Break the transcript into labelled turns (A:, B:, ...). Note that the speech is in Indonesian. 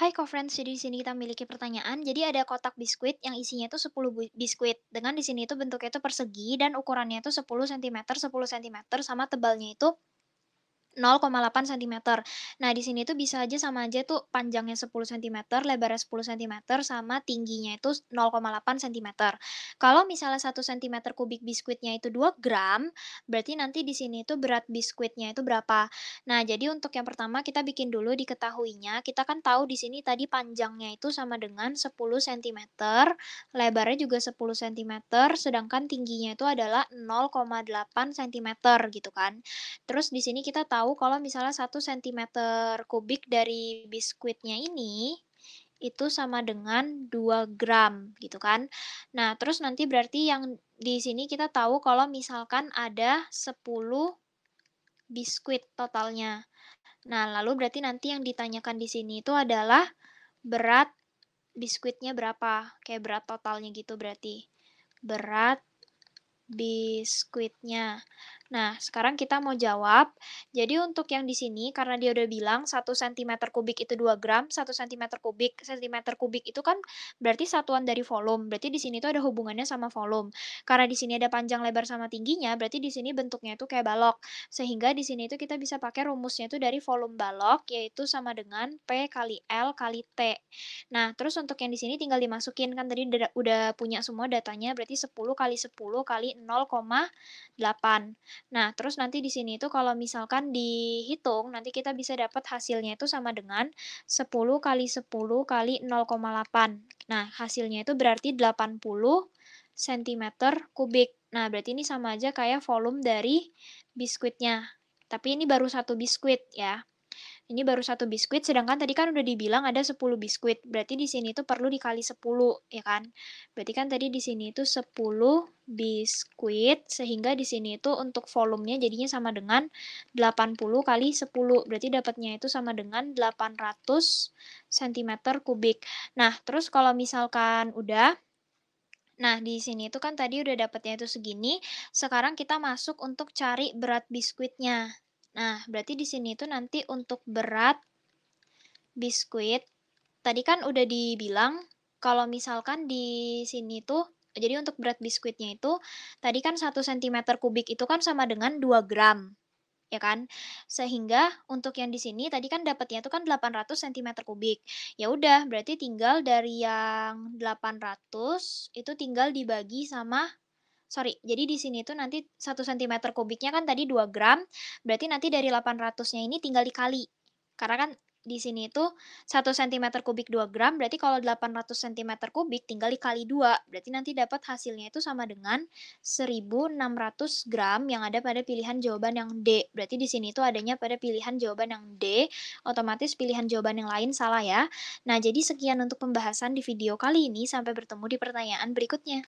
A: Hai co-friends, jadi di sini kita memiliki pertanyaan. Jadi ada kotak biskuit yang isinya itu 10 biskuit. Dengan di sini itu bentuknya itu persegi dan ukurannya itu 10 cm, 10 cm sama tebalnya itu 0,8 cm. Nah, di sini itu bisa aja sama aja tuh panjangnya 10 cm, lebarnya 10 cm, sama tingginya itu 0,8 cm. Kalau misalnya 1 cm kubik biskuitnya itu 2 gram, berarti nanti di sini itu berat biskuitnya itu berapa. Nah, jadi untuk yang pertama kita bikin dulu diketahuinya, kita kan tahu di sini tadi panjangnya itu sama dengan 10 cm, lebarnya juga 10 cm, sedangkan tingginya itu adalah 0,8 cm gitu kan. Terus di sini kita tahu tahu kalau misalnya 1 cm kubik dari biskuitnya ini itu sama dengan 2 gram gitu kan. Nah, terus nanti berarti yang di sini kita tahu kalau misalkan ada 10 biskuit totalnya. Nah, lalu berarti nanti yang ditanyakan di sini itu adalah berat biskuitnya berapa? Kayak berat totalnya gitu berarti. Berat biskuitnya. Nah, sekarang kita mau jawab. Jadi untuk yang di sini, karena dia udah bilang 1 cm kubik itu 2 gram, 1 cm kubik, cm kubik itu kan berarti satuan dari volume. Berarti di sini tuh ada hubungannya sama volume. Karena di sini ada panjang, lebar, sama tingginya, berarti di sini bentuknya itu kayak balok. Sehingga di sini itu kita bisa pakai rumusnya itu dari volume balok, yaitu sama dengan P kali L kali T. Nah, terus untuk yang di sini tinggal dimasukin. Kan tadi udah punya semua datanya, berarti 10 kali 10 kali 0,8. Nah, terus nanti di sini itu kalau misalkan dihitung, nanti kita bisa dapat hasilnya itu sama dengan 10 kali 10 kali 0,8. Nah, hasilnya itu berarti 80 cm kubik. Nah, berarti ini sama aja kayak volume dari biskuitnya. Tapi ini baru satu biskuit ya. Ini baru satu biskuit, sedangkan tadi kan udah dibilang ada 10 biskuit. Berarti di sini itu perlu dikali 10, ya kan? Berarti kan tadi di sini itu 10 biskuit, sehingga di sini itu untuk volumenya jadinya sama dengan 80 kali 10. Berarti dapatnya itu sama dengan 800 cm kubik. Nah, terus kalau misalkan udah, Nah, di sini itu kan tadi udah dapatnya itu segini. Sekarang kita masuk untuk cari berat biskuitnya. Nah, berarti di sini itu nanti untuk berat biskuit tadi kan udah dibilang kalau misalkan di sini tuh jadi untuk berat biskuitnya itu tadi kan 1 cm kubik itu kan sama dengan 2 gram ya kan? Sehingga untuk yang di sini tadi kan dapatnya itu kan 800 cm kubik. Ya udah, berarti tinggal dari yang 800 itu tinggal dibagi sama sorry, jadi di sini tuh nanti 1 cm kubiknya kan tadi 2 gram, berarti nanti dari 800-nya ini tinggal dikali. Karena kan di sini itu 1 cm kubik 2 gram, berarti kalau 800 cm kubik tinggal dikali 2, berarti nanti dapat hasilnya itu sama dengan 1600 gram yang ada pada pilihan jawaban yang D. Berarti di sini itu adanya pada pilihan jawaban yang D, otomatis pilihan jawaban yang lain salah ya. Nah, jadi sekian untuk pembahasan di video kali ini, sampai bertemu di pertanyaan berikutnya.